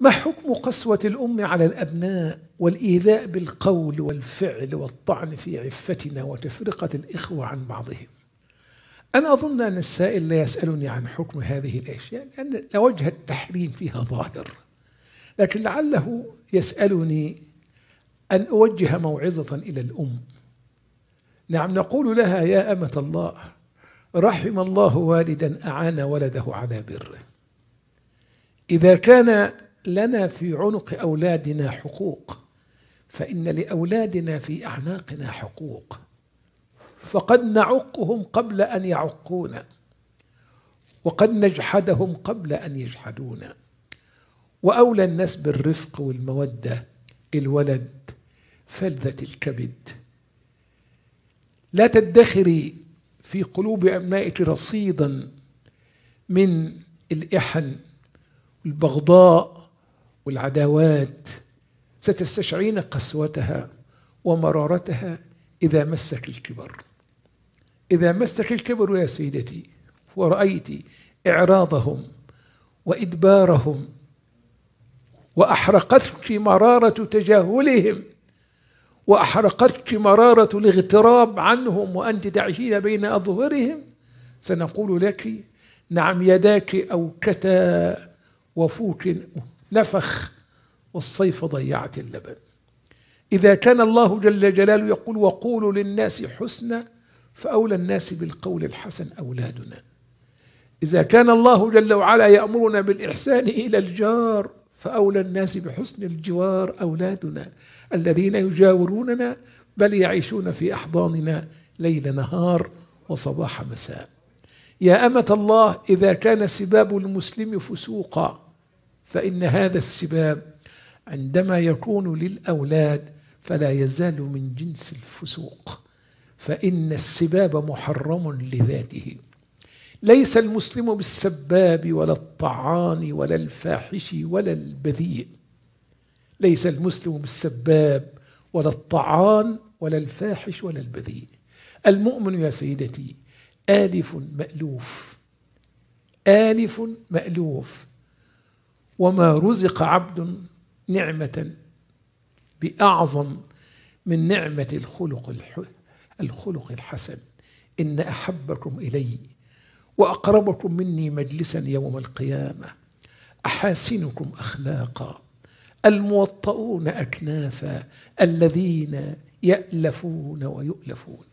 ما حكم قسوة الأم على الأبناء والإيذاء بالقول والفعل والطعن في عفتنا وتفرقة الإخوة عن بعضهم أنا أظن أن السائل لا يسألني عن حكم هذه الأشياء لأن وجه التحريم فيها ظاهر لكن لعله يسألني أن أوجه موعظة إلى الأم نعم نقول لها يا أمة الله رحم الله والدا أعان ولده على بره إذا كان لنا في عنق أولادنا حقوق فإن لأولادنا في أعناقنا حقوق فقد نعقهم قبل أن يعقونا وقد نجحدهم قبل أن يجحدونا وأولى الناس بالرفق والمودة الولد فلذة الكبد لا تدخري في قلوب أبنائك رصيدا من الإحن والبغضاء والعداوات ستستشعرين قسوتها ومرارتها إذا مسك الكبر إذا مسك الكبر يا سيدتي ورأيت إعراضهم وإدبارهم وأحرقتك مرارة تجاهلهم وأحرقتك مرارة الاغتراب عنهم وأنت تعيشين بين أظهرهم سنقول لك نعم يداك أوكتا وفوك نفخ والصيف ضيعت اللبن إذا كان الله جل جلاله يقول وقولوا للناس حسنا فأولى الناس بالقول الحسن أولادنا إذا كان الله جل وعلا يأمرنا بالإحسان إلى الجار فأولى الناس بحسن الجوار أولادنا الذين يجاوروننا بل يعيشون في أحضاننا ليل نهار وصباح مساء يا أمة الله إذا كان سباب المسلم فسوقا فإن هذا السباب عندما يكون للأولاد فلا يزال من جنس الفسوق فإن السباب محرم لذاته ليس المسلم بالسباب ولا الطعان ولا الفاحش ولا البذيء ليس المسلم بالسباب ولا الطعان ولا الفاحش ولا البذيء المؤمن يا سيدتي آلف مألوف آلف مألوف وما رزق عبد نعمة بأعظم من نعمة الخلق الخلق الحسن إن أحبكم إلي وأقربكم مني مجلسا يوم القيامة أحاسنكم أخلاقا الموطؤون أكنافا الذين يألفون ويؤلفون